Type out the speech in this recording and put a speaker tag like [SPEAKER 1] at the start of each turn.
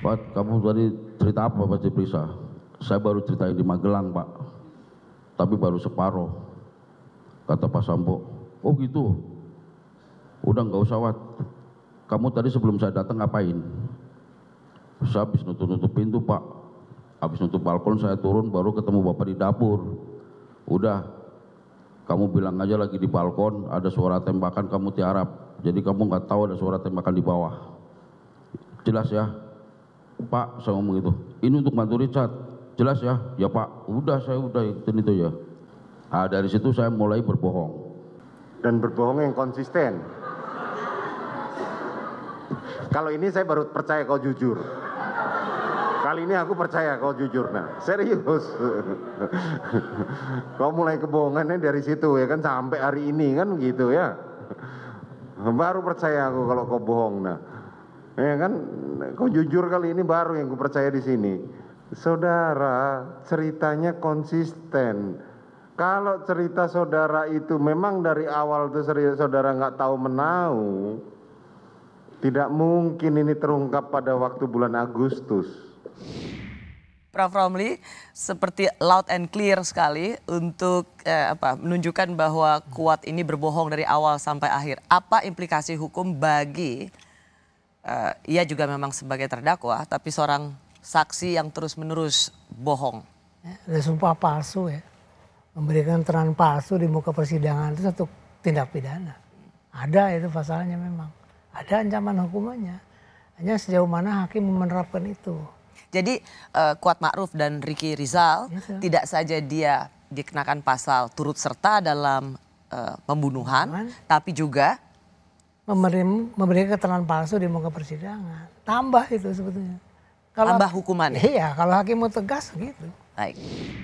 [SPEAKER 1] Pak, kamu tadi cerita apa Pak Ciprisa? Saya baru cerita di Magelang Pak, tapi baru separoh, Kata Pak Sambo, oh gitu, udah nggak usah Wat. Kamu tadi sebelum saya datang ngapain? Saya habis nutup-nutup pintu Pak, habis nutup balkon saya turun baru ketemu Bapak di dapur. Udah, kamu bilang aja lagi di balkon ada suara tembakan kamu tiarap. Jadi kamu nggak tahu ada suara tembakan di bawah. Jelas ya, pak saya ngomong itu ini untuk bantu Richard jelas ya ya pak udah saya udah itu itu ya nah, dari situ saya mulai berbohong dan berbohong yang konsisten kalau ini saya baru percaya
[SPEAKER 2] kau jujur kali ini aku percaya kau jujur nah serius kau mulai kebohongannya dari situ ya kan sampai hari ini kan gitu ya baru percaya aku kalau kau bohong nah ya kan kau jujur kali ini baru yang kupercaya di sini saudara ceritanya konsisten kalau cerita saudara itu memang dari awal itu saudara nggak tahu menau tidak mungkin ini terungkap pada waktu bulan Agustus
[SPEAKER 3] Prof Romli seperti loud and clear sekali untuk eh, apa menunjukkan bahwa kuat ini berbohong dari awal sampai akhir. Apa implikasi hukum bagi uh, ia juga memang sebagai terdakwa, tapi seorang saksi yang terus-menerus bohong.
[SPEAKER 4] Ya, sumpah palsu ya, memberikan terang palsu di muka persidangan itu satu tindak pidana. Ada itu pasalnya memang, ada ancaman hukumannya. Hanya sejauh mana hakim menerapkan itu.
[SPEAKER 3] Jadi uh, Kuat Ma'ruf dan Riki Rizal yes, ya. tidak saja dia dikenakan pasal turut serta dalam uh, pembunuhan, Cuman. tapi juga
[SPEAKER 4] memberi, memberi keterangan palsu di muka persidangan. Tambah itu sebetulnya.
[SPEAKER 3] Kalau, Tambah hukuman. Iya,
[SPEAKER 4] kalau hakim mau tegas gitu. Baik.